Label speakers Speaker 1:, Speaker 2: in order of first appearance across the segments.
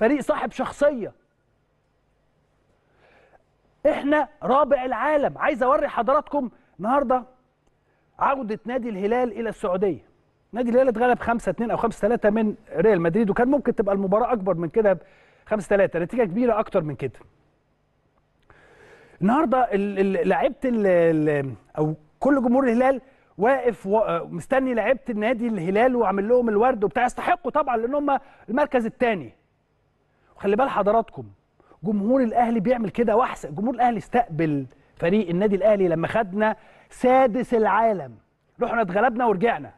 Speaker 1: فريق صاحب شخصيه احنا رابع العالم عايز اوري حضراتكم النهارده عوده نادي الهلال الى السعوديه نادي الهلال اتغلب 5 2 او 5 3 من ريال مدريد وكان ممكن تبقى المباراه اكبر من كده 5 3 نتيجه كبيره اكتر من كده النهارده لعيبه او كل جمهور الهلال واقف مستني لعيبه النادي الهلال وعامل لهم الورد وبتاع يستحقوا طبعا لان هم المركز الثاني خلي بال حضراتكم جمهور الاهلي بيعمل كده واحسن جمهور الاهلي استقبل فريق النادي الاهلي لما خدنا سادس العالم رحنا اتغلبنا ورجعنا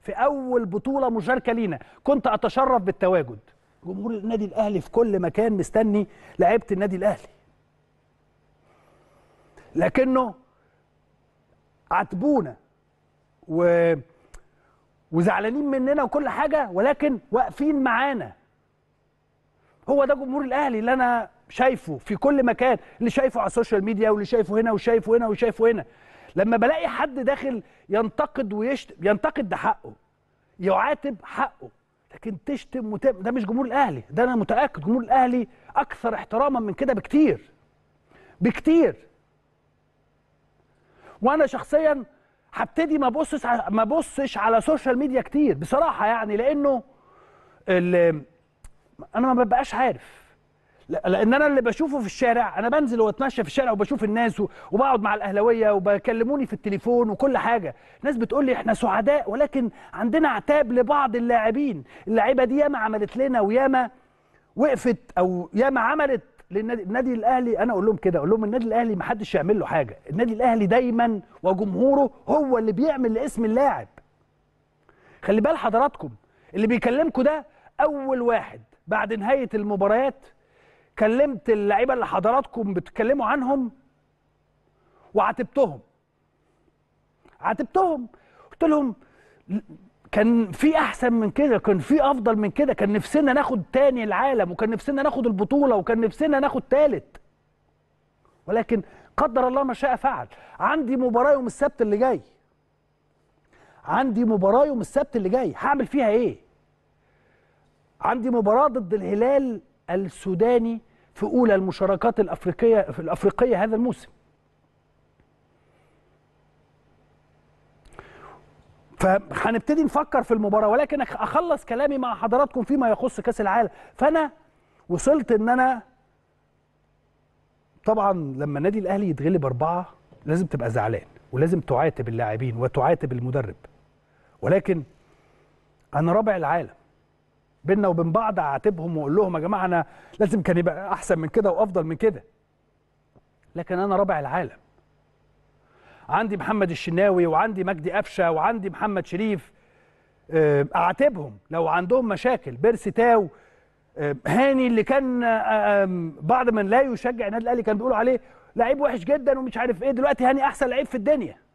Speaker 1: في اول بطوله مشاركه لينا كنت اتشرف بالتواجد جمهور النادي الاهلي في كل مكان مستني لعيبه النادي الاهلي لكنه عاتبونا و... وزعلانين مننا وكل حاجه ولكن واقفين معانا هو ده جمهور الاهلي اللي انا شايفه في كل مكان اللي شايفه على السوشيال ميديا واللي شايفه هنا وشايفه هنا وشايفه هنا لما بلاقي حد داخل ينتقد ويشتم ينتقد ده حقه يعاتب حقه لكن تشتم وتم ده مش جمهور الاهلي ده انا متاكد جمهور الاهلي اكثر احتراما من كده بكتير بكتير وانا شخصيا هبتدي ما ابصش ما ابصش على سوشيال ميديا كتير بصراحه يعني لانه انا ما ببقاش عارف لان انا اللي بشوفه في الشارع انا بنزل واتمشى في الشارع وبشوف الناس وبقعد مع الاهلاويه وبكلموني في التليفون وكل حاجه ناس بتقول لي احنا سعداء ولكن عندنا عتاب لبعض اللاعبين اللعيبه دي ياما عملت لنا وياما وقفت او ياما عملت للنادي النادي الاهلي انا اقول لهم كده اقول لهم النادي الاهلي ما حدش يعمل له حاجه النادي الاهلي دايما وجمهوره هو اللي بيعمل لاسم اللاعب خلي بال حضراتكم اللي بيكلمكم ده اول واحد بعد نهايه المباريات كلمت اللعيبه اللي حضراتكم بتتكلموا عنهم وعاتبتهم عاتبتهم قلت لهم كان في احسن من كده كان في افضل من كده كان نفسنا ناخد تاني العالم وكان نفسنا ناخد البطوله وكان نفسنا ناخد تالت ولكن قدر الله ما شاء فعل عندي مباراه يوم السبت اللي جاي عندي مباراه يوم السبت اللي جاي هعمل فيها ايه عندي مباراه ضد الهلال السوداني في اولى المشاركات الافريقيه في الافريقيه هذا الموسم فهنبتدي نفكر في المباراه ولكن اخلص كلامي مع حضراتكم فيما يخص كاس العالم فانا وصلت ان انا طبعا لما النادي الاهلي يتغلب اربعه لازم تبقى زعلان ولازم تعاتب اللاعبين وتعاتب المدرب ولكن انا رابع العالم بينا وبين بعض اعاتبهم واقول لهم يا جماعه انا لازم كان يبقى احسن من كده وافضل من كده لكن انا رابع العالم عندي محمد الشناوي وعندي مجدي قفشه وعندي محمد شريف آه، اعاتبهم لو عندهم مشاكل بيرسي تاو آه، هاني اللي كان آه، بعض من لا يشجع النادي الاهلي كان بيقولوا عليه لعيب وحش جدا ومش عارف ايه دلوقتي هاني احسن لعيب في الدنيا